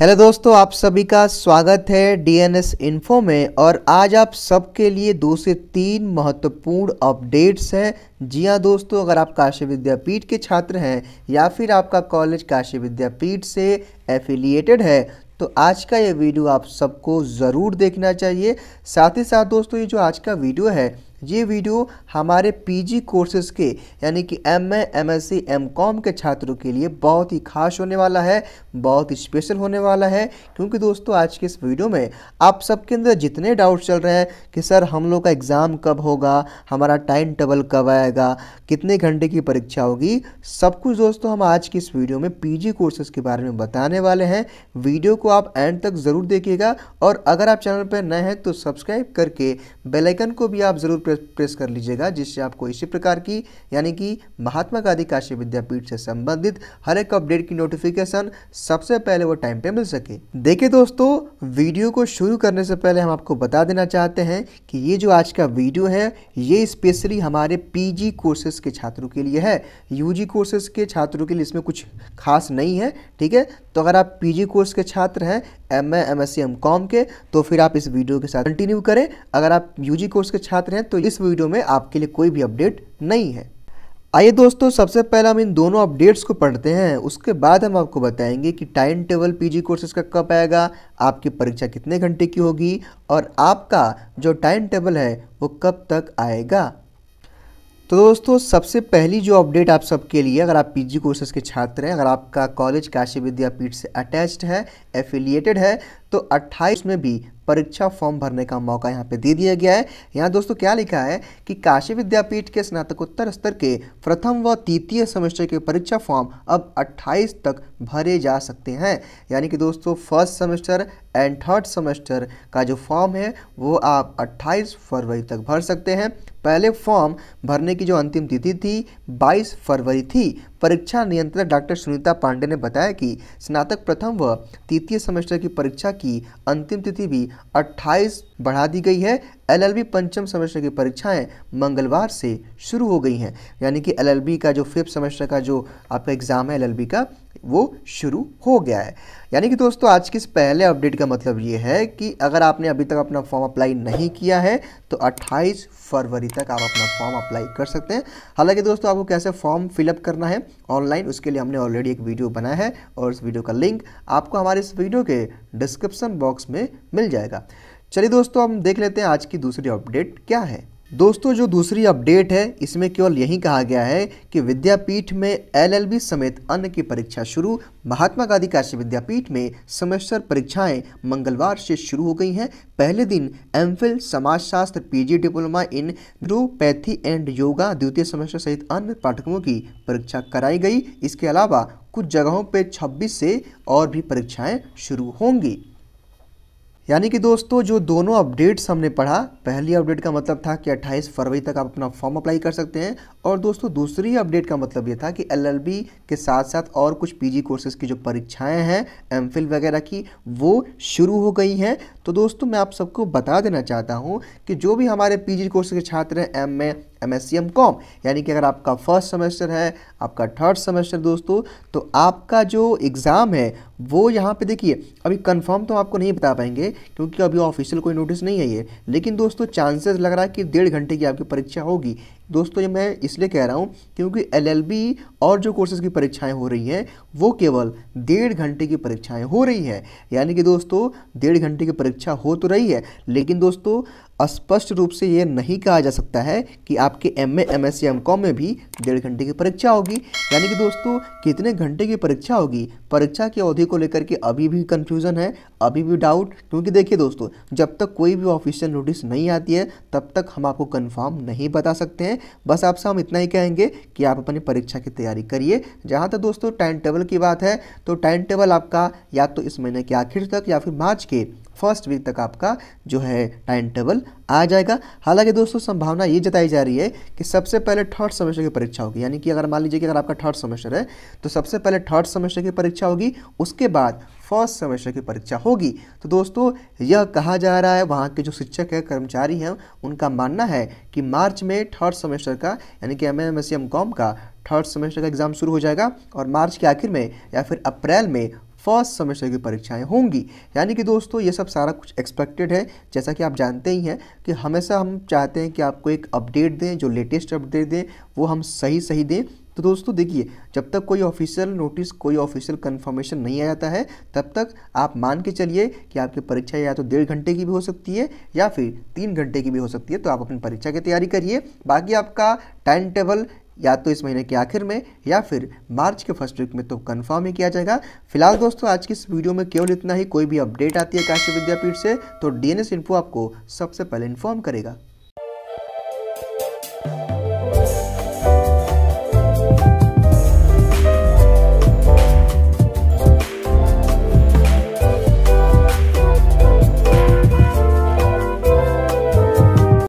hello दोस्तों आप सभी का स्वागत है डीएनएस इन्फो में और आज आप सबके लिए दो से तीन महत्वपूर्ण अपडेट्स हैं जी हाँ दोस्तों अगर आप काशी विद्यापीठ के छात्र हैं या फिर आपका कॉलेज काशी विद्यापीठ से एफिलिएटेड है तो आज का ये वीडियो आप सबको ज़रूर देखना चाहिए साथ ही साथ दोस्तों ये जो आज का वीडियो है ये वीडियो हमारे पीजी कोर्सेज के यानी कि M A M S C M com के छात्रों के लिए बहुत ही खास होने वाला है बहुत ही स्पेशल होने वाला है क्योंकि दोस्तों आज के इस वीडियो में आप सबके अंदर जितने डाउट्स चल रहे हैं कि सर हम लोग का एग्ज़ाम कब होगा हमारा टाइम टेबल कब आएगा कितने घंटे की परीक्षा होगी सब कुछ दोस्तों हम आज की इस वीडियो में पी कोर्सेज के बारे में बताने वाले हैं वीडियो को आप एंड तक ज़रूर देखिएगा और अगर आप चैनल पर नए हैं तो सब्सक्राइब करके बेलाइकन को भी आप ज़रूर प्रेस, प्रेस कर लीजिएगा जिससे आपको इसी प्रकार की यानी कि महात्मा गांधी काशी विद्यापीठ से संबंधित हर एक अपडेट की नोटिफिकेशन सबसे पहले वो टाइम पे मिल सके देखिए दोस्तों वीडियो को शुरू करने से पहले हम आपको बता देना चाहते हैं कि ये जो आज का वीडियो है ये स्पेशली हमारे पीजी कोर्सेज के छात्रों के लिए है यूजी कोर्सेज के छात्रों के लिए इसमें कुछ खास नहीं है ठीक है तो अगर आप पीजी कोर्स के छात्र हैं M A M S C M com के तो फिर आप इस वीडियो के साथ कंटिन्यू करें अगर आप यूजी कोर्स के छात्र हैं तो इस वीडियो में आपके लिए कोई भी अपडेट नहीं है आइए दोस्तों सबसे पहले हम इन दोनों अपडेट्स को पढ़ते हैं उसके बाद हम आपको बताएंगे कि टाइम टेबल पीजी कोर्सेज का कब आएगा आपकी परीक्षा कितने घंटे की होगी और आपका जो टाइम टेबल है वो कब तक आएगा तो दोस्तों सबसे पहली जो अपडेट आप सबके लिए अगर आप पीजी कोर्सेज के छात्र हैं अगर आपका कॉलेज काशी विद्यापीठ से अटैच्ड है एफिलिएटेड है तो 28 में भी परीक्षा फॉर्म भरने का मौका यहाँ पे दे दिया गया है यहाँ दोस्तों क्या लिखा है कि काशी विद्यापीठ के स्नातकोत्तर स्तर के प्रथम व तृतीय सेमेस्टर के परीक्षा फॉर्म अब 28 तक भरे जा सकते हैं यानी कि दोस्तों first semester and third semester का जो फॉर्म है वो आप 28 फरवरी तक भर सकते हैं पहले फॉर्म भरने की जो अंतिम तिथि थी 22 फरवरी थी परीक्षा नियंत्रक डॉक्टर सुनीता पांडे ने बताया कि स्नातक प्रथम व तृतीय सेमेस्टर की परीक्षा की अंतिम तिथि भी 28 बढ़ा दी गई है एलएलबी पंचम सेमेस्टर की परीक्षाएं मंगलवार से शुरू हो गई हैं यानी कि एलएलबी का जो फिफ्थ सेमेस्टर का जो आपका एग्ज़ाम है एलएलबी का वो शुरू हो गया है यानी कि दोस्तों आज के इस पहले अपडेट का मतलब ये है कि अगर आपने अभी तक अपना फॉर्म अप्लाई नहीं किया है तो 28 फरवरी तक आप अपना फॉर्म अप्लाई कर सकते हैं हालांकि दोस्तों आपको कैसे फॉर्म फिलअप करना है ऑनलाइन उसके लिए हमने ऑलरेडी एक वीडियो बनाया है और उस वीडियो का लिंक आपको हमारे इस वीडियो के डिस्क्रिप्सन बॉक्स में मिल जाएगा चलिए दोस्तों हम देख लेते हैं आज की दूसरी अपडेट क्या है दोस्तों जो दूसरी अपडेट है इसमें केवल यही कहा गया है कि विद्यापीठ में एलएलबी समेत अन्य की परीक्षा शुरू महात्मा गांधी काशी विद्यापीठ में सेमेस्टर परीक्षाएं मंगलवार से शुरू हो गई हैं पहले दिन एमफिल समाजशास्त्र PG diploma in neuropathy and yoga द्वितीय सेमेस्टर सहित अन्य पाठ्यक्रमों की परीक्षा कराई गई इसके अलावा कुछ जगहों पर छब्बीस से और भी परीक्षाएँ शुरू होंगी यानी कि दोस्तों जो दोनों अपडेट्स हमने पढ़ा पहली अपडेट का मतलब था कि 28 फरवरी तक आप अपना फॉर्म अप्लाई कर सकते हैं और दोस्तों दूसरी अपडेट का मतलब ये था कि एलएलबी के साथ साथ और कुछ पीजी कोर्सेज की जो परीक्षाएं हैं एमफिल वगैरह की वो शुरू हो गई हैं तो दोस्तों मैं आप सबको बता देना चाहता हूँ कि जो भी हमारे पी कोर्स के छात्र हैं एम में M S C M com यानी कि अगर आपका फर्स्ट सेमेस्टर है आपका थर्ड सेमेस्टर दोस्तों तो आपका जो एग्ज़ाम है वो यहाँ पे देखिए अभी कंफर्म तो आपको नहीं बता पाएंगे क्योंकि अभी ऑफिशियल कोई नोटिस नहीं है ये लेकिन दोस्तों चांसेस लग रहा है कि डेढ़ घंटे की आपकी परीक्षा होगी दोस्तों ये मैं इसलिए कह रहा हूँ क्योंकि एलएलबी और जो कोर्सेज़ की परीक्षाएं हो रही हैं वो केवल डेढ़ घंटे की परीक्षाएं हो रही हैं यानी कि दोस्तों डेढ़ घंटे की परीक्षा हो तो रही है लेकिन दोस्तों स्पष्ट रूप से ये नहीं कहा जा सकता है कि आपके एम ए एम एस या एम कॉम में भी डेढ़ घंटे की परीक्षा होगी यानी कि दोस्तों कितने घंटे की परीक्षा होगी परीक्षा की अवधि को लेकर के अभी भी कन्फ्यूज़न है अभी भी डाउट क्योंकि देखिए दोस्तों जब तक कोई भी ऑफिशियल नोटिस नहीं आती है तब तक हम आपको कन्फर्म नहीं बता सकते हैं हैं बस आपसे हम इतना ही कहेंगे कि आप अपनी परीक्षा की तैयारी करिए जहाँ तक दोस्तों टाइम टेबल की बात है तो टाइम टेबल आपका या तो इस महीने के आखिर तक या फिर मार्च के फर्स्ट वीक तक आपका जो है टाइम टेबल आ जाएगा हालांकि दोस्तों संभावना ये जताई जा रही है कि सबसे पहले थर्ड सेमेस्टर की परीक्षा होगी यानी कि अगर मान लीजिए कि अगर आपका थर्ड सेमेस्टर है तो सबसे पहले थर्ड सेमेस्टर की परीक्षा होगी उसके बाद फर्स्ट सेमेस्टर की परीक्षा होगी तो दोस्तों यह कहा जा रहा है वहाँ के जो शिक्षक है कर्मचारी हैं उनका मानना है कि मार्च में थर्ड सेमेस्टर का यानी कि M M S C M com का थर्ड सेमेस्टर का एग्ज़ाम शुरू हो जाएगा और मार्च के आखिर में या फिर अप्रैल में फर्स्ट सेमेस्टर की परीक्षाएं होंगी यानी कि दोस्तों ये सब सारा कुछ एक्सपेक्टेड है जैसा कि आप जानते ही हैं कि हमेशा हम चाहते हैं कि आपको एक अपडेट दें जो लेटेस्ट अपडेट दें वो हम सही सही दें तो दोस्तों देखिए जब तक कोई ऑफिशियल नोटिस कोई ऑफिशियल कंफर्मेशन नहीं आ जाता है तब तक आप मान के चलिए कि आपकी परीक्षा या तो डेढ़ घंटे की भी हो सकती है या फिर तीन घंटे की भी हो सकती है तो आप अपनी परीक्षा की तैयारी करिए बाकी आपका टाइम टेबल या तो इस महीने के आखिर में या फिर मार्च के फर्स्ट वीक में तो कन्फर्म ही किया जाएगा फिलहाल दोस्तों आज की इस वीडियो में केवल इतना ही कोई भी अपडेट आती है काशी विद्यापीठ से तो डी एन आपको सबसे पहले इन्फॉर्म करेगा